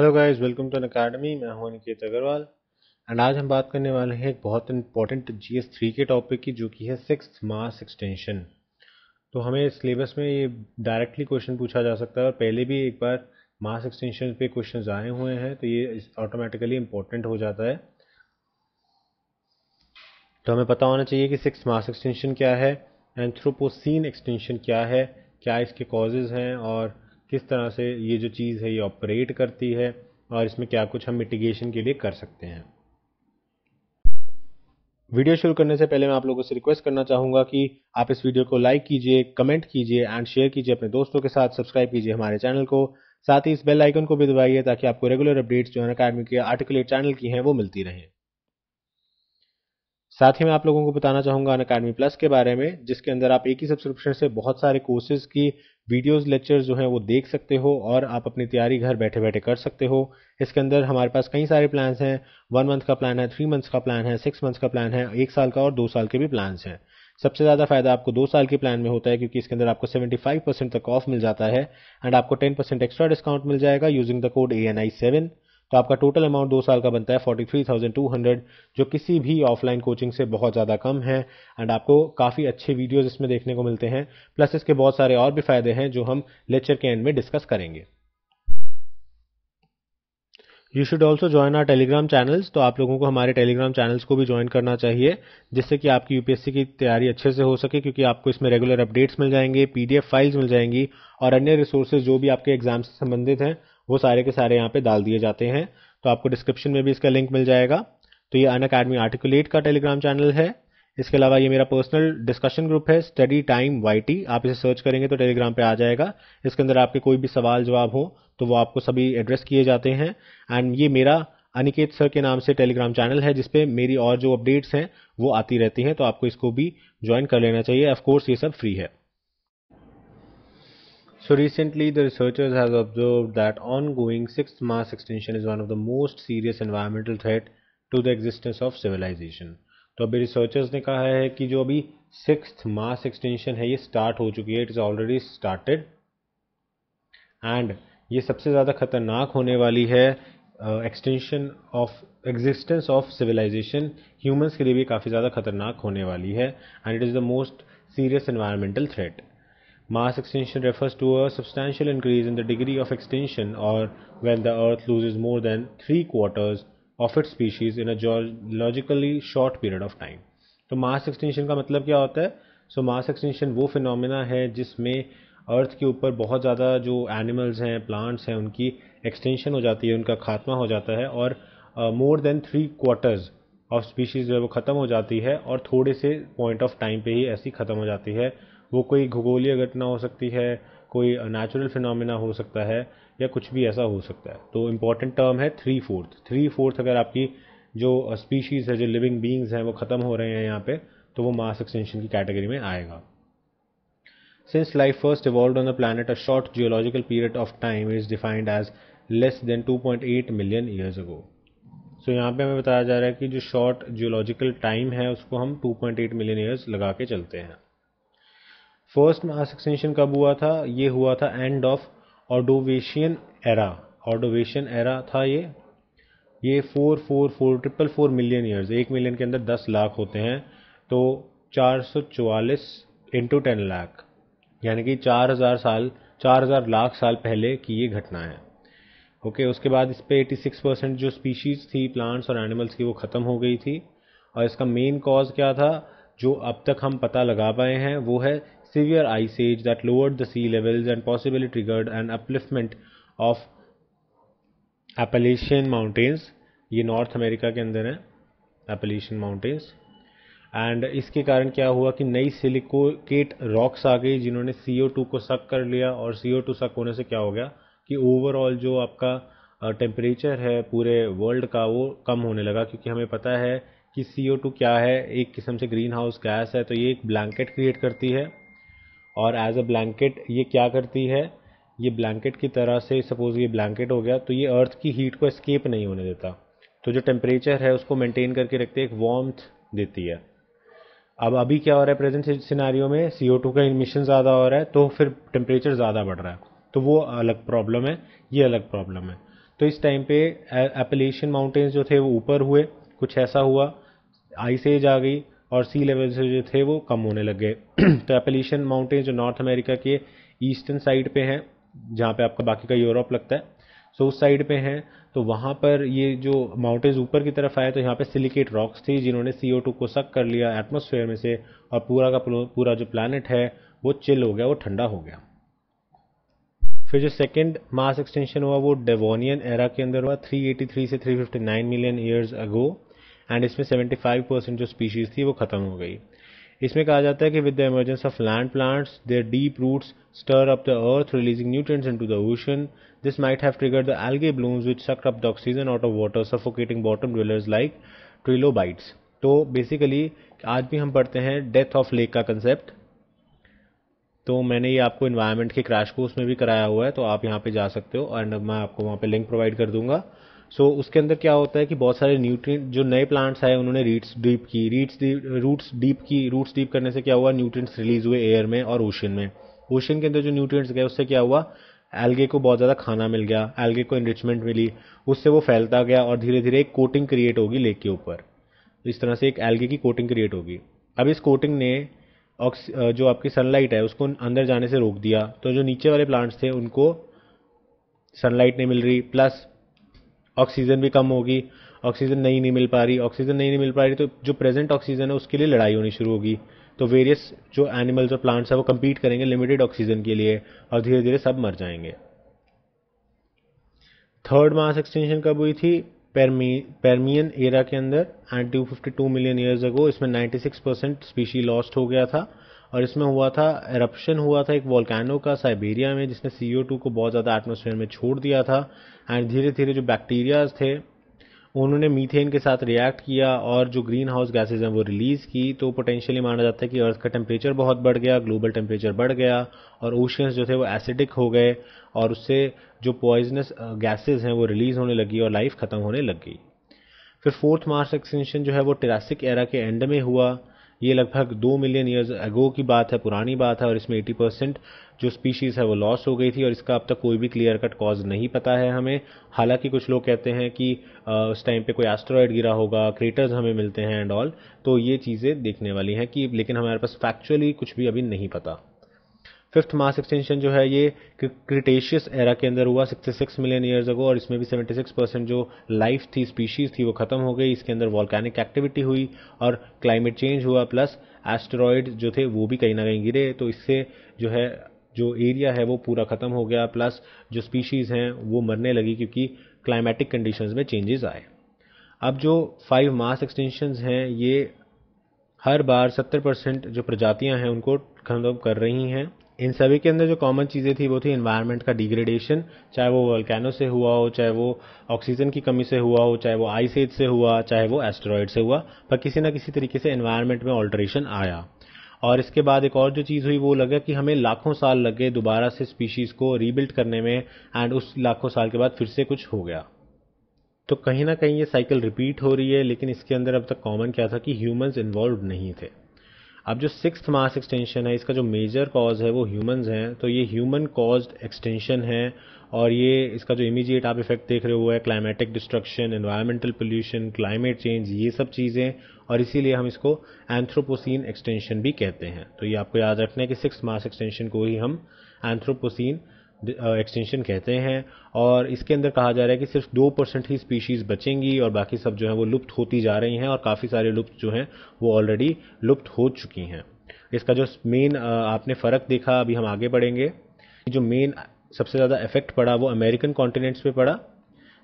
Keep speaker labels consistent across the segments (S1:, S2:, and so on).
S1: Hello guys welcome to Unacademy मैं हूं Aniket Agarwal and आज हम बात करने वाले हैं एक बहुत इंपॉर्टेंट जी एस थ्री के टॉपिक की जो कि है सिक्स मास एक्सटेंशन तो हमें सिलेबस में ये डायरेक्टली क्वेश्चन पूछा जा सकता है और पहले भी एक बार मास एक्सटेंशन पे क्वेश्चन आए हुए हैं तो ये ऑटोमेटिकली इम्पोर्टेंट हो जाता है तो हमें पता होना चाहिए कि सिक्स मास एक्सटेंशन क्या है एंथ्रोपोसिन एक्सटेंशन क्या है क्या इसके कॉजेज़ हैं और किस तरह से ये जो चीज़ है ये ऑपरेट करती है और इसमें क्या कुछ हम मिटिगेशन के लिए कर सकते हैं वीडियो शुरू करने से पहले मैं आप लोगों से रिक्वेस्ट करना चाहूँगा कि आप इस वीडियो को लाइक कीजिए कमेंट कीजिए एंड शेयर कीजिए अपने दोस्तों के साथ सब्सक्राइब कीजिए हमारे चैनल को साथ ही इस बेल आइकन को भी दबाइए ताकि आपको रेगुलर अपडेट्स जो है अकेडमी के आर्टिकुलेट चैनल की हैं वो मिलती रहे साथ ही मैं आप लोगों को बताना चाहूंगा अन प्लस के बारे में जिसके अंदर आप एक ही सब्सक्रिप्शन से बहुत सारे कोर्सेज की वीडियोस लेक्चर जो हैं वो देख सकते हो और आप अपनी तैयारी घर बैठे बैठे कर सकते हो इसके अंदर हमारे पास कई सारे प्लान्स हैं वन मंथ का प्लान है थ्री मंथ्स का प्लान है सिक्स मंथ्स का प्लान है एक साल का और दो साल के भी प्लान्स हैं सबसे ज़्यादा फायदा आपको दो साल के प्लान में होता है क्योंकि इसके अंदर आपको 75 परसेंट तक ऑफ मिल जाता है एंड आपको 10 परसेंट एक्स्ट्रा डिस्काउंट मिल जाएगा using the code A N I seven तो आपका टोटल अमाउंट दो साल का बनता है forty three thousand two hundred जो किसी भी ऑफलाइन कोचिंग से बहुत ज़्यादा कम है एंड आपको काफ़ी अच्छे वीडियोज़ इसमें देखने को मिलते हैं प्लस इसके बहुत सारे और भी फ़ायदे हैं जो हम लेक्चर के एंड में डिस्कस करेंगे you should also join our Telegram channels तो आप लोगों को हमारे टेलीग्राम चैनल्स को भी ज्वाइन करना चाहिए जिससे कि आपकी यूपीएससी की तैयारी अच्छे से हो सके क्योंकि आपको इसमें रेगुलर अपडेट्स मिल जाएंगे पीडीएफ फाइल्स मिल जाएंगी और अन्य रिसोर्सेज जो भी आपके एग्जाम से संबंधित हैं वो सारे के सारे यहाँ पे डाल दिए जाते हैं तो आपको डिस्क्रिप्शन में भी इसका लिंक मिल जाएगा तो ये अन अकेडमी आर्टिकुलेट का टेलीग्राम चैनल है इसके अलावा ये मेरा पर्सनल डिस्कशन ग्रुप है स्टडी टाइम वाई आप इसे सर्च करेंगे तो टेलीग्राम पे आ जाएगा इसके अंदर आपके कोई भी सवाल जवाब हो तो वो आपको सभी एड्रेस किए जाते हैं एंड ये मेरा अनिकेत सर के नाम से टेलीग्राम चैनल है जिसपे मेरी और जो अपडेट्स हैं वो आती रहती हैं तो आपको इसको भी ज्वाइन कर लेना चाहिए ऑफ कोर्स ये सब फ्री है So recently, the researchers have observed that ongoing sixth mass extinction is one of the most serious environmental threat to the existence of civilization. तो अभी रिसर्चर्स ने कहा है कि जो अभी सिक्स मास एक्सटेंशन है ये स्टार्ट हो चुकी है it is already started and ये सबसे ज़्यादा खतरनाक होने वाली है extension of existence of civilization humans के लिए भी काफ़ी ज़्यादा खतरनाक होने वाली है and it is the most serious environmental threat Mass extinction refers to a substantial increase in the degree of extinction or when the Earth loses more than three quarters of it species in a geologically short period of time तो mass extension का मतलब क्या होता है सो मास extension वो phenomena है जिसमें अर्थ के ऊपर बहुत ज़्यादा जो एनिमल्स हैं प्लांट्स हैं उनकी एक्सटेंशन हो जाती है उनका खात्मा हो जाता है और more than three quarters of species जो है वो ख़त्म हो जाती है और थोड़े से पॉइंट ऑफ टाइम पे ही ऐसी ख़त्म हो जाती है वो कोई भूगोलीय घटना हो सकती है कोई नेचुरल फिनोमिना हो सकता है या कुछ भी ऐसा हो सकता है तो इम्पॉर्टेंट टर्म है थ्री फोर्थ थ्री फोर्थ अगर आपकी जो स्पीशीज़ है जो लिविंग बींग्स हैं वो ख़त्म हो रहे हैं यहाँ पे तो वो मास एक्सटेंशन की कैटेगरी में आएगा since life first evolve on the planet a short geological period of time is defined as less than 2.8 million years ago so यहाँ पे हमें बताया जा रहा है कि जो शॉर्ट जियोलॉजिकल टाइम है उसको हम 2.8 मिलियन ईयर्स लगा के चलते हैं फर्स्ट मास एक्सटेंशन कब हुआ था ये हुआ था end of Ordovician era Ordovician era था ये ये four four four triple four million years एक मिलियन के अंदर दस लाख होते हैं तो चार सौ चवालीस इंटू टेन लाख यानी कि चार हज़ार साल चार हज़ार लाख साल पहले की ये घटना है ओके उसके बाद इस पर एटी सिक्स परसेंट जो स्पीशीज़ थी प्लांट्स और एनिमल्स की वो ख़त्म हो गई थी और इसका मेन कॉज क्या था जो अब तक हम पता लगा पाए हैं वो है severe ice age that lowered the sea levels and possibly triggered an upliftment of Appalachian mountains ये नॉर्थ अमेरिका के अंदर हैं एपलेशियन माउंटेन्स एंड इसके कारण क्या हुआ कि नई सिलिकोकेट रॉक्स आ गई जिन्होंने सी ओ टू को सक कर लिया और सी ओ टू सक होने से क्या हो गया कि ओवरऑल जो आपका टेम्परेचर है पूरे वर्ल्ड का वो कम होने लगा क्योंकि हमें पता है कि सी ओ टू क्या है एक किस्म से ग्रीन हाउस गैस है तो ये एक ब्लैंकेट क्रिएट करती है और एज अ ब्लैंकेट ये क्या करती है ये ब्लैंकेट की तरह से सपोज़ ये ब्लैंकेट हो गया तो ये अर्थ की हीट को एस्केप नहीं होने देता तो जो टेम्परेचर है उसको मेंटेन करके रखती है एक वार्म देती है अब अभी क्या हो रहा है प्रेजेंट सिनारियों में सी का इमिशन ज़्यादा हो रहा है तो फिर टेम्परेचर ज़्यादा बढ़ रहा है तो वो अलग प्रॉब्लम है ये अलग प्रॉब्लम है तो इस टाइम पे एपलेशन माउंटेन्स जो थे वो ऊपर हुए कुछ ऐसा हुआ आइस एज आ गई और सी लेवल से जो थे वो कम होने लग गए तो एपलीशन माउंटेन जो नॉर्थ अमेरिका के ईस्टर्न साइड पे हैं जहाँ पे आपका बाकी का यूरोप लगता है सो उस साइड पे हैं तो वहाँ पर ये जो माउंटेन्स ऊपर की तरफ आए तो यहाँ पे सिलिकेट रॉक्स थी जिन्होंने सी को सक कर लिया एटमोसफेयर में से और पूरा का पूरा जो प्लानट है वो चिल हो गया वो ठंडा हो गया फिर जो सेकेंड मास एक्सटेंशन हुआ वो डेवोनियन एरा के अंदर हुआ 383 से 359 मिलियन ईयर्स अगो एंड इसमें 75 परसेंट जो स्पीशीज़ थी वो ख़त्म हो गई इसमें कहा जाता है कि with the emergence of land plants their deep roots stir up the earth releasing nutrients into the ocean this might have triggered the algae blooms which suck up the oxygen out of water suffocating bottom dwellers like trilobites तो basically आज भी हम पढ़ते हैं death of lake का concept तो मैंने ये आपको इन्वायरमेंट के क्रैश कोर्स में भी कराया हुआ है तो आप यहाँ पे जा सकते हो और मैं आपको वहाँ पे लिंक प्रोवाइड कर दूंगा सो so, उसके अंदर क्या होता है कि बहुत सारे न्यूट्री जो नए प्लांट्स आए उन्होंने रीट्स डीप की रीट्स रूट्स डीप की रूट्स डीप करने से क्या हुआ न्यूट्रिएंट्स रिलीज हुए एयर में और ओशन में ओशन के अंदर जो न्यूट्रिएंट्स गए उससे क्या हुआ एल्गे को बहुत ज़्यादा खाना मिल गया एल्गे को इनरिचमेंट मिली उससे वो फैलता गया और धीरे धीरे एक कोटिंग क्रिएट होगी लेक के ऊपर तो इस तरह से एक एल्गे की कोटिंग क्रिएट होगी अब इस कोटिंग ने ऑक्स जो आपकी सनलाइट है उसको अंदर जाने से रोक दिया तो जो नीचे वाले प्लांट्स थे उनको सनलाइट नहीं मिल रही प्लस ऑक्सीजन भी कम होगी ऑक्सीजन नहीं नहीं मिल पा रही ऑक्सीजन नहीं नहीं मिल पा रही तो जो प्रेजेंट ऑक्सीजन है उसके लिए लड़ाई होनी शुरू होगी तो वेरियस जो एनिमल्स और प्लांट्स हैं वो कम्पीट करेंगे लिमिटेड ऑक्सीजन के लिए और धीरे धीरे सब मर जाएंगे थर्ड मास एक्सटेंशन कब हुई थी पेरमी पेरमियन एरा के अंदर and two fifty two million years ago इसमें 96 परसेंट स्पीशी लॉस्ट हो गया था और इसमें हुआ था एरप्शन हुआ था एक वॉलकैनो का साइबेरिया में जिसने सी को बहुत ज़्यादा एटमोसफेयर में छोड़ दिया था एंड धीरे धीरे जो बैक्टीरियाज थे उन्होंने मीथेन के साथ रिएक्ट किया और जो ग्रीन हाउस गैसेज हैं वो रिलीज़ की तो पोटेंशियली माना जाता है कि अर्थ का टेम्परेचर बहुत बढ़ गया ग्लोबल टेम्परेचर बढ़ गया और ओशियंस जो थे वो एसिडिक हो गए और उससे जो पॉइजनस गैसेज हैं वो रिलीज़ होने लगी और लाइफ ख़त्म होने लग गई फिर फोर्थ मार्स एक्सटेंशन जो है वो टेरासिक एरा के एंड में हुआ ये लगभग दो मिलियन ईयर्स एगो की बात है पुरानी बात है और इसमें एटी परसेंट जो स्पीशीज़ है वो लॉस हो गई थी और इसका अब तक कोई भी क्लियर कट कॉज नहीं पता है हमें हालांकि कुछ लोग कहते हैं कि उस टाइम पे कोई एस्ट्रॉयड गिरा होगा क्रेटर्स हमें मिलते हैं एंड ऑल तो ये चीज़ें देखने वाली हैं कि लेकिन हमारे पास फैक्चुअली कुछ भी अभी नहीं पता फिफ्थ मास एक्सटेंशन जो है ये क्रिटेशियस एरा के अंदर हुआ 66 मिलियन ईयर्स अगो और इसमें भी 76 परसेंट जो लाइफ थी स्पीशीज थी वो खत्म हो गई इसके अंदर वॉल्कैनिक एक्टिविटी हुई और क्लाइमेट चेंज हुआ प्लस एस्टेरॉयड जो थे वो भी कहीं ना कहीं गिरे तो इससे जो है जो एरिया है वो पूरा ख़त्म हो गया प्लस जो स्पीशीज़ हैं वो मरने लगी क्योंकि क्लाइमेटिक कंडीशंस में चेंजेस आए अब जो फाइव मास एक्सटेंशन हैं ये हर बार 70 परसेंट जो प्रजातियां हैं उनको खत्म कर रही हैं इन सभी के अंदर जो कॉमन चीज़ें थी वो थी इन्वायरमेंट का डिग्रेडेशन चाहे वो वोल्केनो से हुआ हो चाहे वो ऑक्सीजन की कमी से हुआ हो चाहे वो आइस एज से हुआ चाहे वो एस्ट्रॉयड से हुआ पर किसी ना किसी तरीके से इन्वायरमेंट में ऑल्ट्रेशन आया और इसके बाद एक और जो चीज़ हुई वो लगा कि हमें लाखों साल लगे दोबारा से स्पीशीज़ को रीबिल्ड करने में एंड उस लाखों साल के बाद फिर से कुछ हो गया तो कहीं ना कहीं ये साइकिल रिपीट हो रही है लेकिन इसके अंदर अब तक कॉमन क्या था कि ह्यूमंस इन्वॉल्व नहीं थे अब जो सिक्स मास एक्सटेंशन है इसका जो मेजर कॉज है वो ह्यूमंस हैं तो ये ह्यूमन कॉज्ड एक्सटेंशन है और ये इसका जो इमीडिएट आप इफेक्ट देख रहे हो है climatic destruction environmental pollution climate change ये सब चीज़ें और इसीलिए हम इसको एंथ्रोपोसिन एक्सटेंशन भी कहते हैं तो ये आपको याद रखना है कि सिक्स मास एक्सटेंशन को ही हम एंथ्रोपोसिन एक्सटेंशन कहते हैं और इसके अंदर कहा जा रहा है कि सिर्फ दो परसेंट ही स्पीशीज़ बचेंगी और बाकी सब जो है वो लुप्त होती जा रही हैं और काफ़ी सारे लुप्त जो हैं वो ऑलरेडी लुप्त हो चुकी हैं इसका जो मेन आपने फ़र्क देखा अभी हम आगे बढ़ेंगे जो मेन सबसे ज़्यादा इफेक्ट पड़ा वो अमेरिकन कॉन्टिनेंट्स पे पड़ा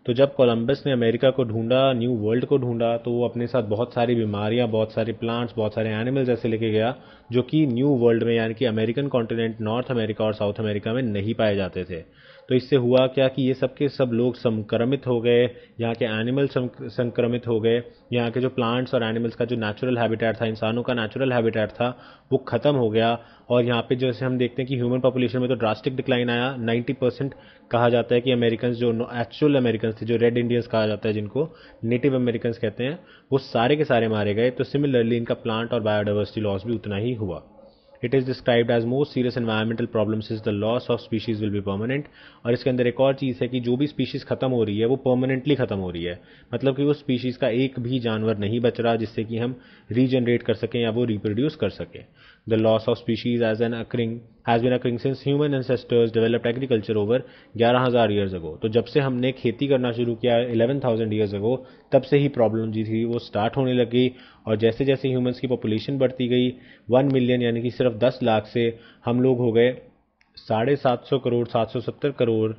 S1: तो जब कोलंबस ने अमेरिका को ढूंढा न्यू वर्ल्ड को ढूंढा तो वो अपने साथ बहुत सारी बीमारियां बहुत सारे प्लांट्स बहुत सारे एनिमल्स ऐसे लेके गया जो कि न्यू वर्ल्ड में यानी कि अमेरिकन कॉन्टिनेंट नॉर्थ अमेरिका और साउथ अमेरिका में नहीं पाए जाते थे तो इससे हुआ क्या कि ये सब के सब लोग संक्रमित हो गए यहाँ के एनिमल संक्रमित हो गए यहाँ के जो प्लांट्स और एनिमल्स का जो नेचुरल हैबिटेट था इंसानों का नेचुरल हैबिटेट था वो ख़त्म हो गया और यहाँ पे जैसे हम देखते हैं कि ह्यूमन पॉपुलेशन में तो ड्रास्टिक डिक्लाइन आया 90 परसेंट कहा जाता है कि अमेरिकन जो एक्चुअल अमेरिकन थे जो रेड इंडियंस कहा जाता है जिनको नेटिव अमेरिकन कहते हैं वो सारे के सारे मारे गए तो सिमिलरली इनका प्लांट और बायोडाइवर्सिटी लॉस भी उतना ही हुआ it is described as most serious environmental problem is the loss of species will be permanent और इसके अंदर एक और चीज़ है कि जो भी स्पीशीज़ खत्म हो रही है वो परमानेंटली खत्म हो रही है मतलब कि वो स्पीशीज़ का एक भी जानवर नहीं बच रहा जिससे कि हम रीजनरेट कर सकें या वो रिप्रोड्यूस कर सकें the loss of species as an occurring has been occurring since human ancestors developed agriculture over ग्यारह हज़ार ईयर्स अगो तो जब से हमने खेती करना शुरू किया एलेवन थाउजेंड ईयर्स अगो तब से ही प्रॉब्लम जी थी वो स्टार्ट होने लगी और जैसे जैसे ह्यूमन्स की पॉपुलेशन बढ़ती गई वन मिलियन यानी कि सिर्फ दस लाख से हम लोग हो गए साढ़े सात सौ करोड़ सात सौ सत्तर करोड़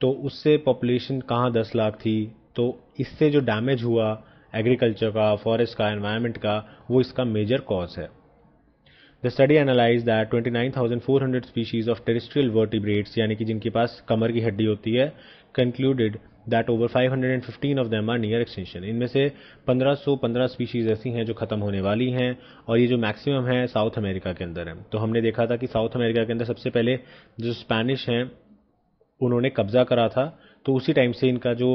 S1: तो उससे पॉपुलेशन कहाँ दस लाख थी तो इससे जो डैमेज हुआ एग्रीकल्चर का फॉरेस्ट का एनवायरनमेंट का वो इसका मेजर कॉज है the study analyse that 29,400 species of terrestrial vertebrates, यानी कि जिनके पास कमर की हड्डी होती है concluded that over 515 of them are near extinction. इनमें से 1515 स्पीशीज ऐसी हैं जो खत्म होने वाली हैं और ये जो मैक्सिमम है साउथ अमेरिका के अंदर है तो हमने देखा था कि साउथ अमेरिका के अंदर सबसे पहले जो स्पेनिश हैं उन्होंने कब्जा करा था तो उसी टाइम से इनका जो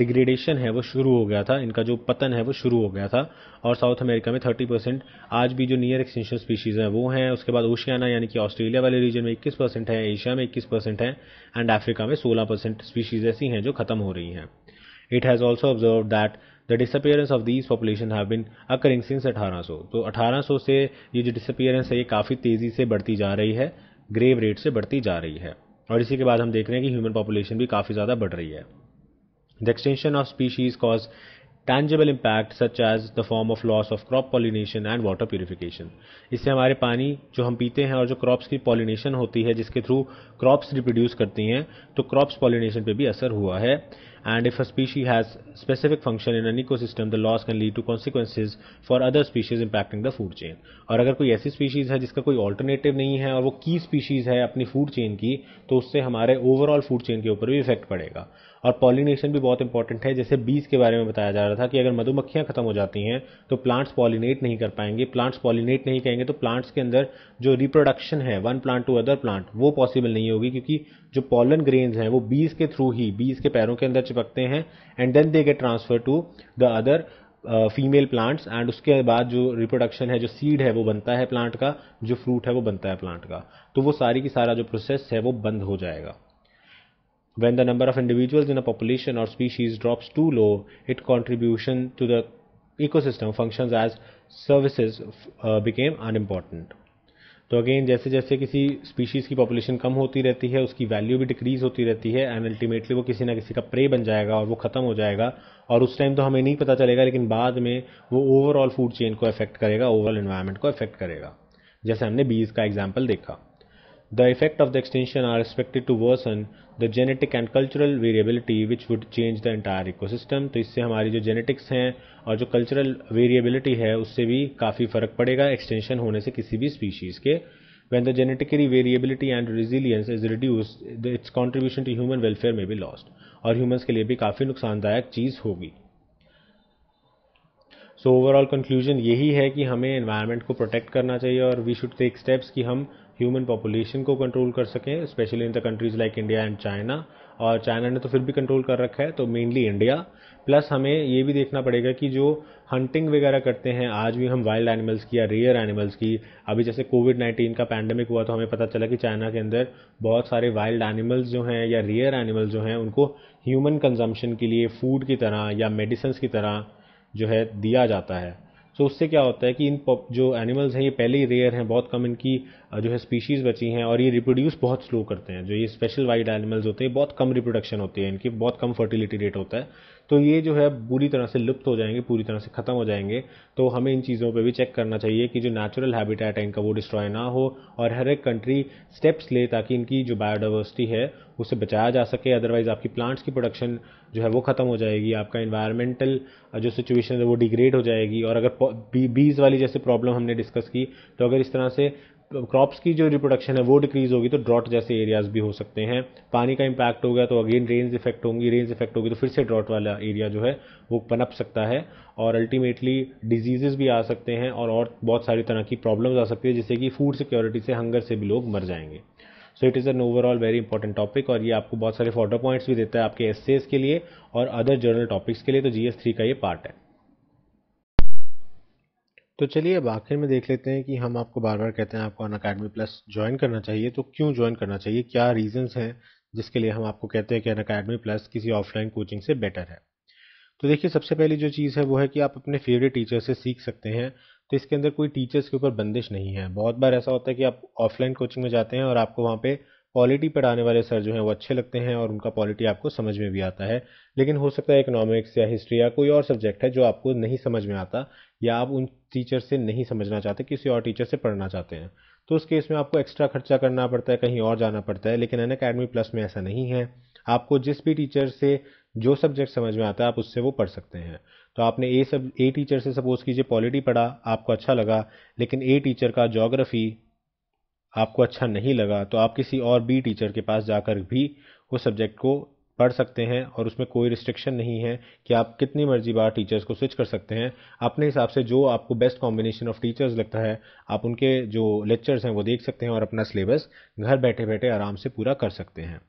S1: डिग्रेडेशन है वो शुरू हो गया था इनका जो पतन है वो शुरू हो गया था और साउथ अमेरिका में थर्टी परसेंट आज भी जो नियर एक्सटेंशन स्पीशीज़ हैं वो हैं उसके बाद ओशियाना यानी कि ऑस्ट्रेलिया वाले रीजन में इक्कीस परसेंट है एशिया में इक्कीस परसेंट है एंड अफ्रीका में सोलह परसेंट स्पीशीज़ ऐसी हैं जो ख़त्म हो रही हैं it has also observe that the disappearance of these population have been occurring since 1800 तो 1800 से ये जो डिसअपियरेंस है ये काफ़ी तेज़ी से बढ़ती जा रही है ग्रेव रेट से बढ़ती जा रही है और इसी के बाद हम देख रहे हैं कि ह्यूमन पॉपुलेशन भी काफ़ी ज़्यादा बढ़ रही है the extension of species cause tangible impact such as the form of loss of crop pollination and water purification isse hamare pani jo hum peete hain aur jo crops ki pollination hoti hai jiske through crops reproduce karti hain to crops pollination pe bhi asar hua hai and if a species has specific function in an ecosystem the loss can lead to consequences for other species impacting the food chain aur agar koi aisi species hai jiska koi alternative nahi hai aur wo key species hai apni food chain ki to usse hamare overall food chain ke upar bhi effect padega और pollination भी बहुत important है जैसे बीज के बारे में बताया जा रहा था कि अगर मधुमक्खियाँ ख़त्म हो जाती हैं तो प्लांट्स पॉलिनेट नहीं कर पाएंगे प्लांट्स पॉलिनेट नहीं करेंगे तो प्लांट्स के अंदर जो रिप्रोडक्शन है one plant to other plant वो पॉसिबल नहीं होगी क्योंकि जो पॉलन ग्रेन्स हैं वो बीज के थ्रू ही बीज के पैरों के अंदर चिपकते हैं and then they get transfer to the other female plants and उसके बाद जो रिप्रोडक्शन है जो सीड है वो बनता है प्लांट का जो फ्रूट है वो बनता है प्लांट का तो वो सारी की सारा जो प्रोसेस है वो बंद हो जाएगा When the number of individuals in a population or species drops too low, its contribution to the ecosystem functions as services uh, became unimportant. तो अगेन जैसे जैसे किसी स्पीशीज़ की पॉपुलेशन कम होती रहती है उसकी वैल्यू भी डिक्रीज़ होती रहती है एंड अल्टीमेटली वो किसी ना किसी का प्रे बन जाएगा और वो ख़त्म हो जाएगा और उस टाइम तो हमें नहीं पता चलेगा लेकिन बाद में वो ओवरऑल फूड चेन को अफेक्ट करेगा ओवरऑल इन्वायरमेंट को अफेक्ट करेगा जैसे हमने बीज का एग्जाम्पल देखा The effect of the extinction are expected to worsen the genetic and cultural variability which would change the entire ecosystem to isse hamari jo genetics hain aur jo cultural variability hai usse bhi kafi farak padega extinction hone se kisi bhi species ke when the genetic variability and resilience is reduced its contribution to human welfare may be lost aur humans के लिए भी काफ़ी नुकसानदायक cheez hogi so overall conclusion यही है कि हमें environment को प्रोटेक्ट करना चाहिए और वी शुड टेक स्टेप्स कि हम ह्यूमन पॉपुलेशन को कंट्रोल कर सकें specially in the countries like India and China और चाइना ने तो फिर भी कंट्रोल कर रखा है तो मेनली इंडिया प्लस हमें ये भी देखना पड़ेगा कि जो हंटिंग वगैरह करते हैं आज भी हम वाइल्ड एनिमल्स की या रेयर एनिमल्स की अभी जैसे कोविड नाइन्टीन का पैंडमिक हुआ तो हमें पता चला कि चाइना के अंदर बहुत सारे वाइल्ड एनिमल्स जो हैं या रेयर एनिमल्स जो हैं उनको ह्यूमन कंजम्पशन के लिए फूड की तरह या मेडिसन्स की तरह जो है दिया जाता है तो उससे क्या होता है कि इन जो एनिमल्स हैं ये पहले ही रेयर हैं बहुत कम इनकी जो है स्पीशीज़ बची हैं और ये रिप्रोड्यूस बहुत स्लो करते हैं जो ये स्पेशल वाइल्ड एनिमल्स होते हैं बहुत कम रिप्रोडक्शन होती है इनकी बहुत कम फर्टिलिटी रेट होता है तो ये जो है पूरी तरह से लुप्त हो जाएंगे पूरी तरह से ख़त्म हो जाएंगे तो हमें इन चीज़ों पर भी चेक करना चाहिए कि जो नेचुरल हैबिटेट है इनका वो डिस्ट्रॉय ना हो और हर एक कंट्री स्टेप्स ले ताकि इनकी जो बायोडाइवर्सिटी है उसे बचाया जा सके अदरवाइज़ आपकी प्लांट्स की प्रोडक्शन जो है वो ख़त्म हो जाएगी आपका इन्वायरमेंटल जो सिचुएशन है वो डिग्रेड हो जाएगी और अगर बीज वाली जैसे प्रॉब्लम हमने डिस्कस की तो अगर इस तरह से क्रॉप्स की जो रिप्रोडक्शन है वो डिक्रीज़ होगी तो ड्रॉट जैसे एरियाज भी हो सकते हैं पानी का इम्पैक्ट हो गया तो अगेन रेंज इफेक्ट होंगी रेंज इफेक्ट होगी तो फिर से ड्रॉट वाला एरिया जो है वो पनप सकता है और अल्टीमेटली डिजीजेज भी आ सकते हैं और और बहुत सारी तरह की प्रॉब्लम्स आ सकती है जिससे कि फूड सिक्योरिटी से हंगर से भी लोग मर जाएंगे so it is an overall very important topic और ये आपको बहुत सारे फोटो पॉइंट्स भी देता है आपके एस के लिए और अदर जर्नल टॉपिक्स के लिए तो जी थ्री का ये पार्ट है तो चलिए अब आखिर में देख लेते हैं कि हम आपको बार बार कहते हैं आपको अन अकेडमी प्लस ज्वाइन करना चाहिए तो क्यों ज्वाइन करना चाहिए क्या रीज़न्स हैं जिसके लिए हम आपको कहते हैं कि अन अकेडमी प्लस किसी ऑफलाइन कोचिंग से बेटर है तो देखिए सबसे पहली जो चीज़ है वो है कि आप अपने फेवरेट टीचर से सीख सकते हैं तो इसके अंदर कोई टीचर्स के ऊपर बंदिश नहीं है बहुत बार ऐसा होता है कि आप ऑफलाइन कोचिंग में जाते हैं और आपको वहाँ पे पॉलिटी पढ़ाने वाले सर जो हैं वो अच्छे लगते हैं और उनका पॉलिटी आपको समझ में भी आता है लेकिन हो सकता है इकोनॉमिक्स या हिस्ट्री या कोई और सब्जेक्ट है जो आपको नहीं समझ में आता या आप उन टीचर से नहीं समझना चाहते किसी और टीचर से पढ़ना चाहते हैं तो उस केस में आपको एक्स्ट्रा खर्चा करना पड़ता है कहीं और जाना पड़ता है लेकिन एन अकेडमी प्लस में ऐसा नहीं है आपको जिस भी टीचर से जो सब्जेक्ट समझ में आता है आप उससे वो पढ़ सकते हैं तो आपने ए सब ए टीचर से सपोज कीजिए पॉलिटी पढ़ा आपको अच्छा लगा लेकिन ए टीचर का जोग्राफ़ी आपको अच्छा नहीं लगा तो आप किसी और बी टीचर के पास जाकर भी उस सब्जेक्ट को पढ़ सकते हैं और उसमें कोई रिस्ट्रिक्शन नहीं है कि आप कितनी मर्जी बार टीचर्स को स्विच कर सकते हैं अपने हिसाब से जो आपको बेस्ट कॉम्बिनेशन ऑफ टीचर्स लगता है आप उनके जो लेक्चर्स हैं वो देख सकते हैं और अपना सिलेबस घर बैठे बैठे आराम से पूरा कर सकते हैं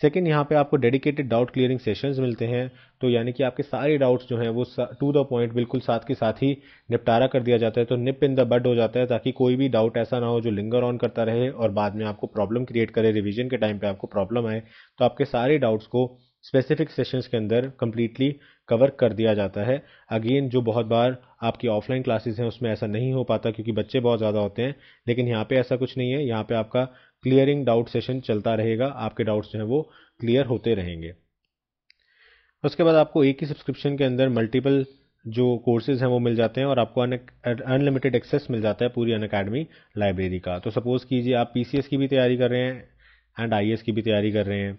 S1: सेकेंड यहाँ पे आपको डेडिकेटेड डाउट क्लियरिंग सेशंस मिलते हैं तो यानी कि आपके सारे डाउट्स जो हैं वो टू द पॉइंट बिल्कुल साथ के साथ ही निपटारा कर दिया जाता है तो निप इन द बड हो जाता है ताकि कोई भी डाउट ऐसा ना हो जो लिंगर ऑन करता रहे और बाद में आपको प्रॉब्लम क्रिएट करे रिविजन के टाइम पर आपको प्रॉब्लम आए तो आपके सारे डाउट्स को स्पेसिफिक सेशंस के अंदर कम्प्लीटली कवर कर दिया जाता है अगेन जो बहुत बार आपकी ऑफलाइन क्लासेस हैं उसमें ऐसा नहीं हो पाता क्योंकि बच्चे बहुत ज़्यादा होते हैं लेकिन यहाँ पे ऐसा कुछ नहीं है यहाँ पे आपका क्लियरिंग डाउट सेशन चलता रहेगा आपके डाउट्स जो हैं वो क्लियर होते रहेंगे उसके बाद आपको एक ही सब्सक्रिप्शन के अंदर मल्टीपल जो कोर्सेज हैं वो मिल जाते हैं और आपको अनलिमिटेड एक्सेस मिल जाता है पूरी अन लाइब्रेरी का तो सपोज़ कीजिए आप पी की भी तैयारी कर रहे हैं एंड आई की भी तैयारी कर रहे हैं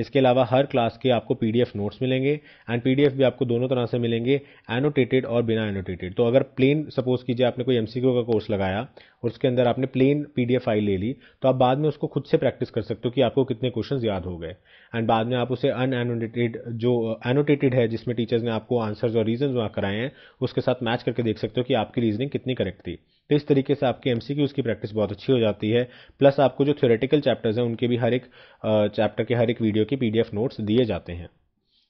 S1: इसके अलावा हर क्लास के आपको पी नोट्स मिलेंगे एंड पी भी आपको दोनों तरह से मिलेंगे एनोटेटेड और बिना एनोटेटेड तो अगर प्लेन सपोज कीजिए आपने कोई एम का कोर्स लगाया और उसके अंदर आपने प्लेन पी फाइल ले ली तो आप बाद में उसको खुद से प्रैक्टिस कर सकते हो कि आपको कितने क्वेश्चन याद हो गए एंड बाद में आप उसे अनएनोटेटेड जो एनोटेटेड uh, है जिसमें टीचर्स ने आपको आंसर्स और रीजन वहाँ कराए हैं उसके साथ मैच करके देख सकते हो कि आपकी रीजनिंग कितनी करेक्ट थी तो इस तरीके से आपकी एम की प्रैक्टिस बहुत अच्छी हो जाती है प्लस आपको जो थ्योरेटिकल चैप्टर्स हैं उनके भी हर एक चैप्टर uh, के हर एक वीडियो के पी नोट्स दिए जाते हैं